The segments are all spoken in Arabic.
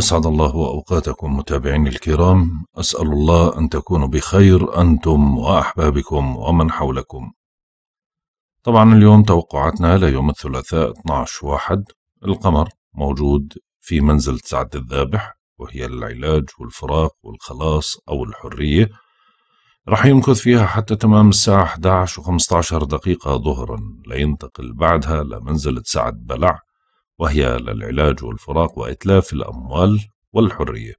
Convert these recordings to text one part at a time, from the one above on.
أسعد الله أوقاتكم متابعيني الكرام أسأل الله أن تكونوا بخير أنتم وأحبابكم ومن حولكم طبعا اليوم توقعاتنا ليوم الثلاثاء 12 واحد القمر موجود في منزل سعد الذابح وهي العلاج والفراق والخلاص أو الحرية راح يمكث فيها حتى تمام الساعة 11 و15 دقيقة ظهرا لينتقل بعدها لمنزلة سعد بلع وهي للعلاج والفراق وإتلاف الأموال والحرية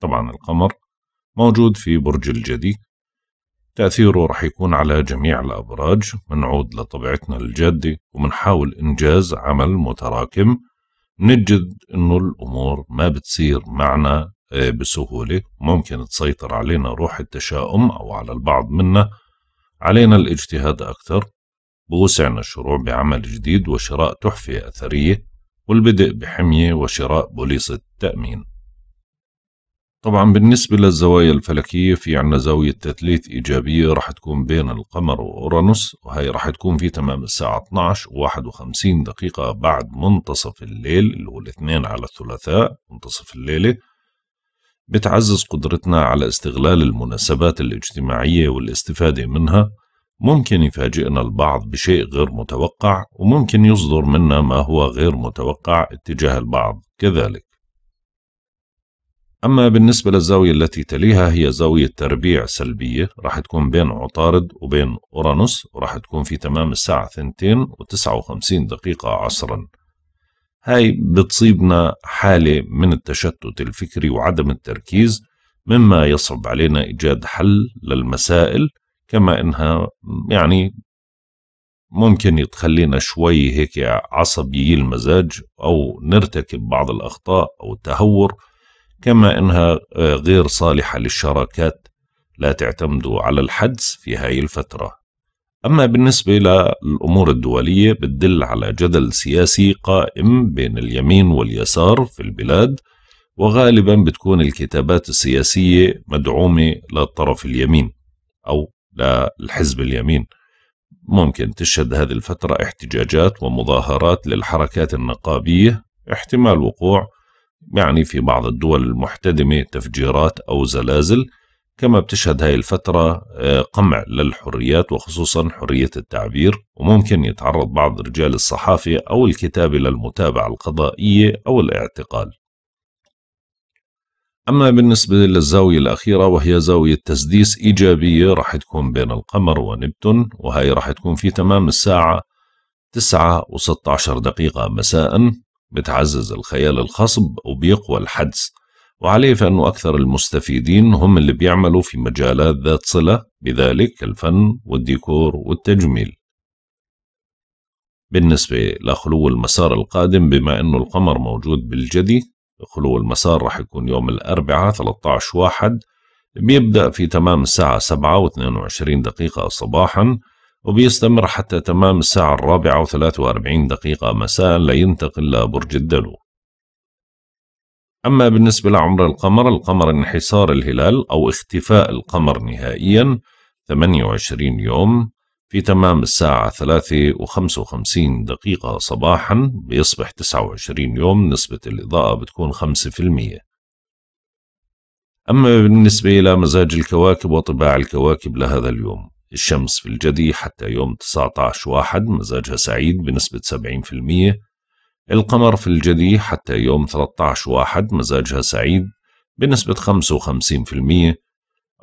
طبعا القمر موجود في برج الجدي تأثيره رح يكون على جميع الأبراج منعود لطبيعتنا الجادة ومنحاول إنجاز عمل متراكم نجد إنه الأمور ما بتصير معنا آه، بسهولة ممكن تسيطر علينا روح التشاؤم أو على البعض منا علينا الاجتهاد أكثر بوسعنا الشروع بعمل جديد وشراء تحفة أثرية والبدء بحمية وشراء بوليصة تأمين طبعا بالنسبة للزوايا الفلكية في عنا زاوية تثليث إيجابية راح تكون بين القمر وأورانوس وهي راح تكون في تمام الساعة 12 و 51 دقيقة بعد منتصف الليل اللي هو الاثنين على الثلاثاء منتصف الليلة بتعزز قدرتنا على استغلال المناسبات الاجتماعية والاستفادة منها ممكن يفاجئنا البعض بشيء غير متوقع وممكن يصدر منا ما هو غير متوقع اتجاه البعض كذلك أما بالنسبة للزاوية التي تليها هي زاوية تربيع سلبية راح تكون بين عطارد وبين أورانوس وراح تكون في تمام الساعة 2 و59 دقيقة عصرا هاي بتصيبنا حالة من التشتت الفكري وعدم التركيز مما يصعب علينا إيجاد حل للمسائل كما انها يعني ممكن تخلينا شوي هيك عصبي المزاج او نرتكب بعض الاخطاء او التهور كما انها آه، غير صالحه للشراكات لا تعتمدوا على الحدس في هاي الفتره اما بالنسبه للامور الدوليه بتدل على جدل سياسي قائم بين اليمين واليسار في البلاد وغالبا بتكون الكتابات السياسيه مدعومه للطرف اليمين او للحزب اليمين ممكن تشهد هذه الفترة احتجاجات ومظاهرات للحركات النقابية احتمال وقوع يعني في بعض الدول المحتدمة تفجيرات أو زلازل كما بتشهد هاي الفترة آه، قمع للحريات وخصوصا حرية التعبير وممكن يتعرض بعض رجال الصحافة أو الكتابة للمتابعة القضائية أو الاعتقال أما بالنسبة للزاوية الأخيرة وهي زاوية تسديس إيجابية راح تكون بين القمر ونبتون وهي راح تكون في تمام الساعة 9 و16 دقيقة مساء بتعزز الخيال الخصب وبيقوى الحدس وعليه فإنه أكثر المستفيدين هم اللي بيعملوا في مجالات ذات صلة بذلك الفن والديكور والتجميل بالنسبة لخلو المسار القادم بما أنه القمر موجود بالجدي خلو المسار راح يكون يوم الأربعاء 13 واحد بيبدأ في تمام الساعة 7 و22 دقيقة صباحا وبيستمر حتى تمام الساعة الرابعة و43 دقيقة مساء لينتقل لبرج الدلو أما بالنسبة لعمر القمر القمر انحسار الهلال أو اختفاء القمر نهائيا 28 يوم في تمام الساعة ثلاثة وخمسة وخمسين دقيقة صباحا بيصبح 29 يوم نسبة الإضاءة بتكون 5% أما بالنسبة إلى مزاج الكواكب وطباع الكواكب لهذا اليوم الشمس في الجدي حتى يوم 19 واحد مزاجها سعيد بنسبة 70% القمر في الجدي حتى يوم 13 واحد مزاجها سعيد بنسبة 55%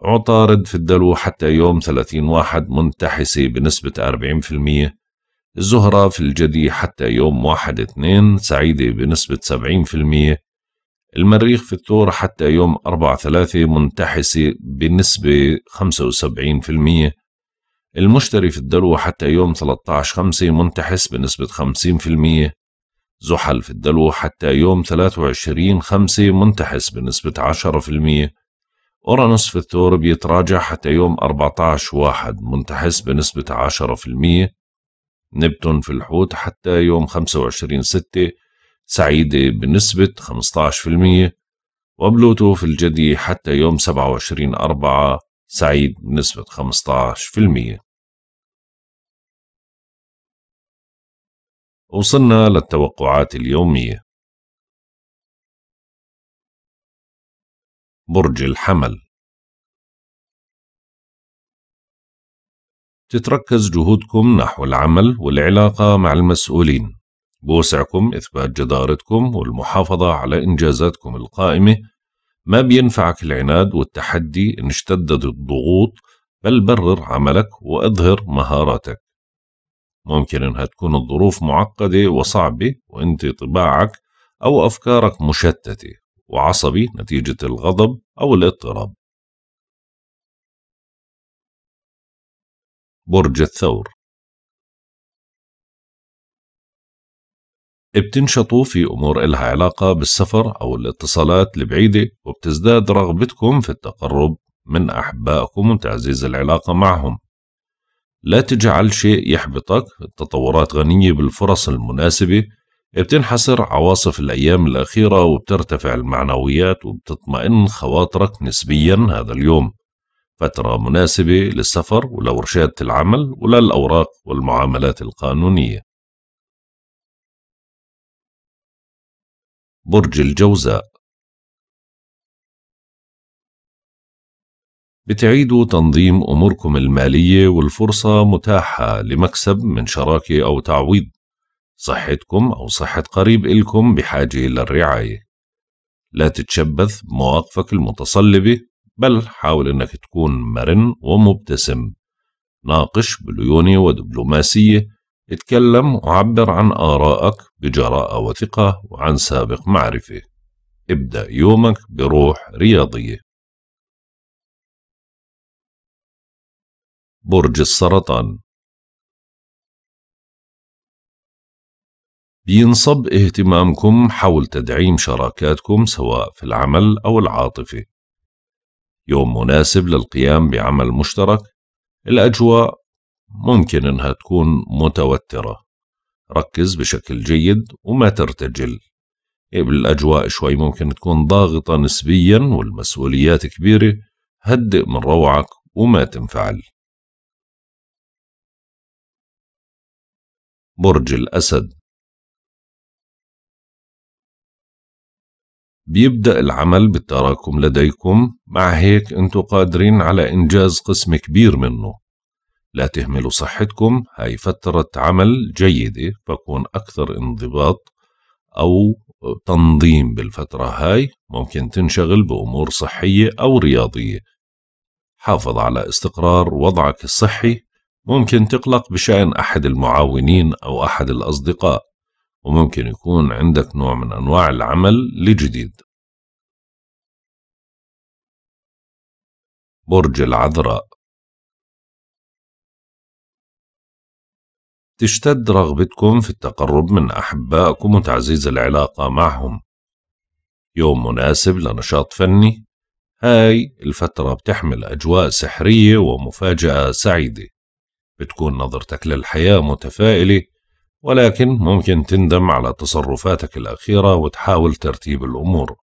عطارد في الدلو حتى يوم 30 واحد منتحسة بنسبة 40% الزهرة في الجدي حتى يوم واحد اثنين سعيدة بنسبة 70% المريخ في الثور حتى يوم أربعة ثلاثة منتحسة بنسبة 75% المشتري في الدلو حتى يوم 13 خمسة منتحس بنسبة 50% زحل في الدلو حتى يوم 23 خمسة منتحس بنسبة المية أورانوس في الثور بيتراجع حتى يوم 14 واحد منتحس بنسبة 10% نبتون في الحوت حتى يوم 25 ستة سعيدة بنسبة 15% وبلوتو في الجدي حتى يوم 27 أربعة سعيد بنسبة 15% وصلنا للتوقعات اليومية برج الحمل تتركز جهودكم نحو العمل والعلاقة مع المسؤولين بوسعكم إثبات جدارتكم والمحافظة على إنجازاتكم القائمة ما بينفعك العناد والتحدي إن اشتدت الضغوط بل برر عملك وأظهر مهاراتك ممكن إنها تكون الظروف معقدة وصعبة وإنت طباعك أو أفكارك مشتتة وعصبي نتيجة الغضب أو الاضطراب برج الثور بتنشطوا في أمور إلها علاقة بالسفر أو الاتصالات البعيدة وبتزداد رغبتكم في التقرب من أحبائكم وتعزيز العلاقة معهم لا تجعل شيء يحبطك التطورات غنية بالفرص المناسبة بتنحسر عواصف الأيام الأخيرة وبترتفع المعنويات وبتطمئن خواطرك نسبيا هذا اليوم فترة مناسبة للسفر ولورشات العمل وللأوراق والمعاملات القانونية برج الجوزاء بتعيدوا تنظيم أموركم المالية والفرصة متاحة لمكسب من شراكة أو تعويض صحتكم أو صحة قريب إلكم بحاجة إلى الرعاية لا تتشبث بمواقفك المتصلبة بل حاول أنك تكون مرن ومبتسم ناقش بليونة ودبلوماسية اتكلم وعبر عن آرائك بجراءة وثقة وعن سابق معرفة ابدأ يومك بروح رياضية برج السرطان بينصب اهتمامكم حول تدعيم شراكاتكم سواء في العمل أو العاطفة يوم مناسب للقيام بعمل مشترك الأجواء ممكن إنها تكون متوترة ركز بشكل جيد وما ترتجل إيه، الأجواء شوي ممكن تكون ضاغطة نسبيا والمسؤوليات كبيرة هدئ من روعك وما تنفعل برج الأسد بيبدأ العمل بالتراكم لديكم مع هيك أنتوا قادرين على إنجاز قسم كبير منه لا تهملوا صحتكم هاي فترة عمل جيدة فكون أكثر انضباط أو تنظيم بالفترة هاي ممكن تنشغل بأمور صحية أو رياضية حافظ على استقرار وضعك الصحي ممكن تقلق بشأن أحد المعاونين أو أحد الأصدقاء وممكن يكون عندك نوع من أنواع العمل الجديد برج العذراء تشتد رغبتكم في التقرب من أحبائكم وتعزيز العلاقة معهم يوم مناسب لنشاط فني هاي الفترة بتحمل أجواء سحرية ومفاجأة سعيدة بتكون نظرتك للحياة متفائلة ولكن ممكن تندم على تصرفاتك الأخيرة وتحاول ترتيب الأمور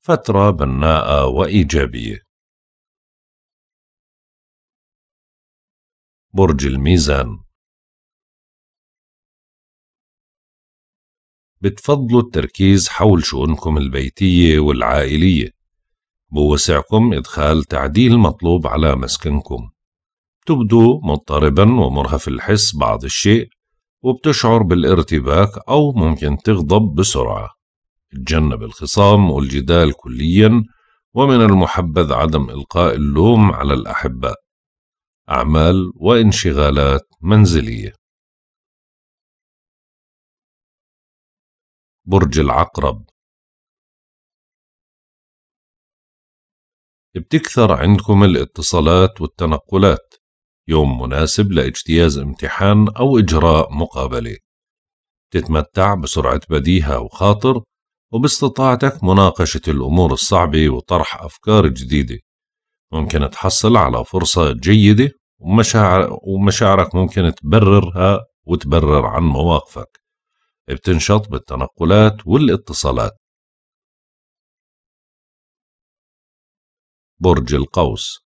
فترة بناءة وإيجابية برج الميزان بتفضلوا التركيز حول شؤونكم البيتية والعائلية بوسعكم إدخال تعديل مطلوب على مسكنكم تبدو مضطربا ومرهف الحس بعض الشيء وبتشعر بالارتباك أو ممكن تغضب بسرعة تجنب الخصام والجدال كليا ومن المحبذ عدم إلقاء اللوم على الأحباء أعمال وانشغالات منزلية برج العقرب بتكثر عندكم الاتصالات والتنقلات يوم مناسب لاجتياز امتحان أو إجراء مقابلة تتمتع بسرعة بديهة وخاطر وباستطاعتك مناقشة الأمور الصعبة وطرح أفكار جديدة ممكن تحصل على فرصة جيدة ومشاعر ومشاعرك ممكن تبررها وتبرر عن مواقفك بتنشط بالتنقلات والاتصالات برج القوس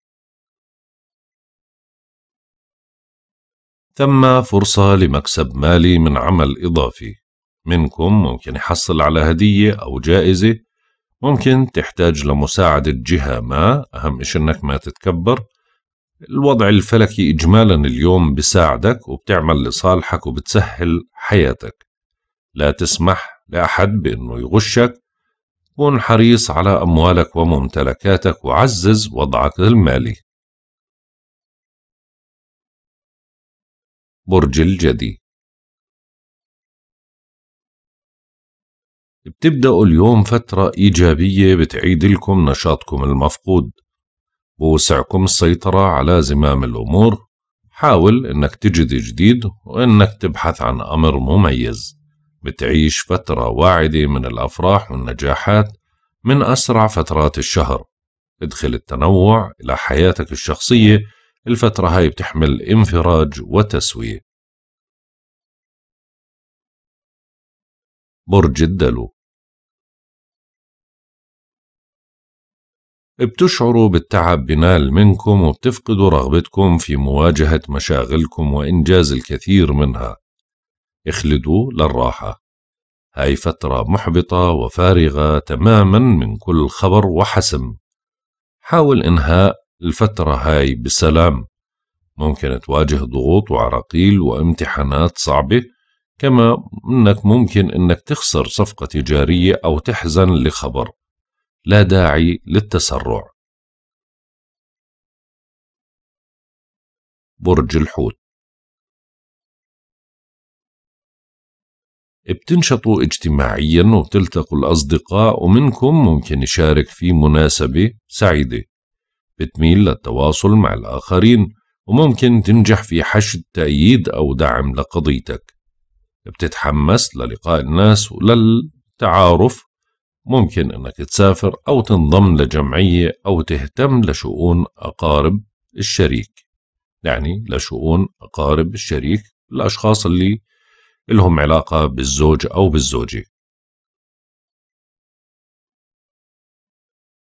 ثم فرصة لمكسب مالي من عمل إضافي منكم ممكن يحصل على هدية أو جائزة ممكن تحتاج لمساعدة جهة ما أهم إشي إنك ما تتكبر الوضع الفلكي إجمالا اليوم بساعدك وبتعمل لصالحك وبتسهل حياتك لا تسمح لأحد بأنه يغشك كن حريص على أموالك وممتلكاتك وعزز وضعك المالي برج الجدي بتبدأوا اليوم فترة إيجابية بتعيد لكم نشاطكم المفقود بوسعكم السيطرة على زمام الأمور حاول إنك تجد جديد وإنك تبحث عن أمر مميز بتعيش فترة واعدة من الأفراح والنجاحات من أسرع فترات الشهر ادخل التنوع إلى حياتك الشخصية الفترة هاي بتحمل انفراج وتسوية برج الدلو بتشعروا بالتعب بنال منكم وبتفقدوا رغبتكم في مواجهة مشاغلكم وإنجاز الكثير منها اخلدوا للراحة هاي فترة محبطة وفارغة تماما من كل خبر وحسم حاول إنهاء الفترة هاي بسلام ممكن تواجه ضغوط وعراقيل وامتحانات صعبة كما أنك ممكن أنك تخسر صفقة تجارية أو تحزن لخبر لا داعي للتسرع برج الحوت بتنشطوا اجتماعيا وبتلتقوا الأصدقاء ومنكم ممكن يشارك في مناسبة سعيدة بتميل للتواصل مع الآخرين وممكن تنجح في حشد تأييد أو دعم لقضيتك بتتحمس للقاء الناس وللتعارف ممكن أنك تسافر أو تنضم لجمعية أو تهتم لشؤون أقارب الشريك يعني لشؤون أقارب الشريك الأشخاص اللي لهم علاقة بالزوج أو بالزوجة